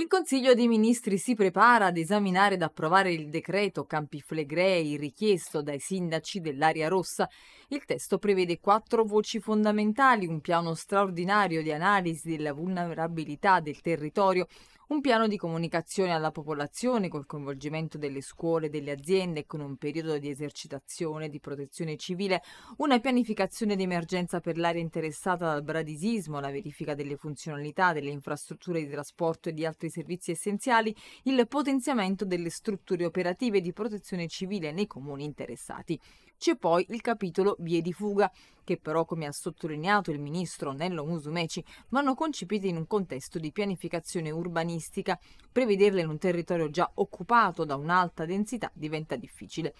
Il Consiglio dei Ministri si prepara ad esaminare ed approvare il decreto Campi Flegrei richiesto dai sindaci dell'area rossa. Il testo prevede quattro voci fondamentali, un piano straordinario di analisi della vulnerabilità del territorio, un piano di comunicazione alla popolazione col coinvolgimento delle scuole, e delle aziende e con un periodo di esercitazione di protezione civile, una pianificazione di emergenza per l'area interessata dal bradisismo, la verifica delle funzionalità delle infrastrutture di trasporto e di altri servizi essenziali, il potenziamento delle strutture operative di protezione civile nei comuni interessati. C'è poi il capitolo Vie di fuga, che però, come ha sottolineato il ministro Nello Musumeci, vanno concepite in un contesto di pianificazione urbanistica urbanistica, prevederla in un territorio già occupato da un'alta densità diventa difficile.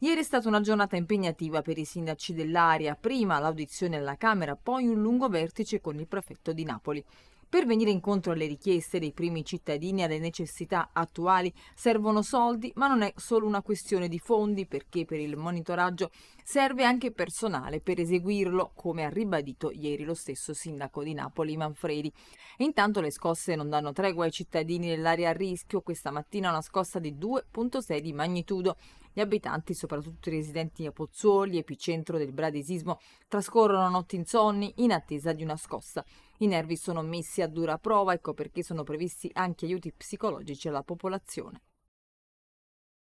Ieri è stata una giornata impegnativa per i sindaci dell'area, prima l'audizione alla Camera, poi un lungo vertice con il prefetto di Napoli. Per venire incontro alle richieste dei primi cittadini e alle necessità attuali servono soldi, ma non è solo una questione di fondi perché per il monitoraggio serve anche personale per eseguirlo, come ha ribadito ieri lo stesso sindaco di Napoli Manfredi. E intanto le scosse non danno tregua ai cittadini dell'area a rischio, questa mattina una scossa di 2.6 di magnitudo. Gli abitanti, soprattutto i residenti a Pozzuoli, epicentro del bradisismo, trascorrono notti insonni in attesa di una scossa. I nervi sono messi a dura prova, ecco perché sono previsti anche aiuti psicologici alla popolazione.